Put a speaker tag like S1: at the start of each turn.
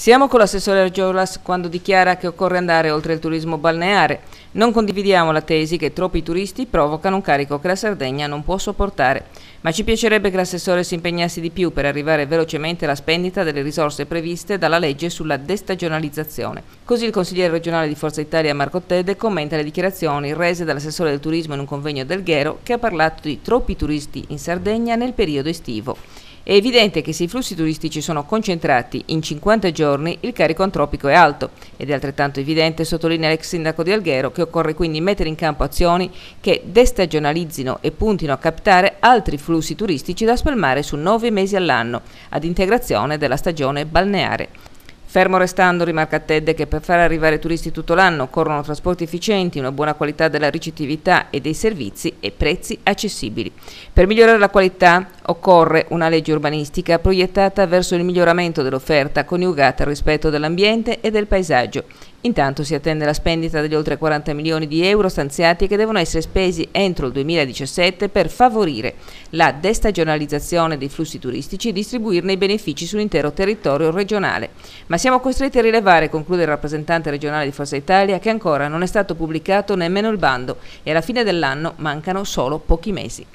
S1: Siamo con l'assessore Argiolas quando dichiara che occorre andare oltre il turismo balneare. Non condividiamo la tesi che troppi turisti provocano un carico che la Sardegna non può sopportare, ma ci piacerebbe che l'assessore si impegnasse di più per arrivare velocemente alla spendita delle risorse previste dalla legge sulla destagionalizzazione. Così il consigliere regionale di Forza Italia Marco Tede commenta le dichiarazioni rese dall'assessore del turismo in un convegno del Ghero che ha parlato di troppi turisti in Sardegna nel periodo estivo. È evidente che se i flussi turistici sono concentrati in 50 giorni, il carico antropico è alto ed è altrettanto evidente, sottolinea l'ex sindaco di Alghero, che occorre quindi mettere in campo azioni che destagionalizzino e puntino a captare altri flussi turistici da spalmare su nove mesi all'anno, ad integrazione della stagione balneare. Fermo restando, rimarca Ted, che per far arrivare turisti tutto l'anno occorrono trasporti efficienti, una buona qualità della ricettività e dei servizi e prezzi accessibili. Per migliorare la qualità occorre una legge urbanistica proiettata verso il miglioramento dell'offerta coniugata al rispetto dell'ambiente e del paesaggio Intanto si attende la spendita degli oltre 40 milioni di euro stanziati che devono essere spesi entro il 2017 per favorire la destagionalizzazione dei flussi turistici e distribuirne i benefici sull'intero territorio regionale. Ma siamo costretti a rilevare, conclude il rappresentante regionale di Forza Italia, che ancora non è stato pubblicato nemmeno il bando e alla fine dell'anno mancano solo pochi mesi.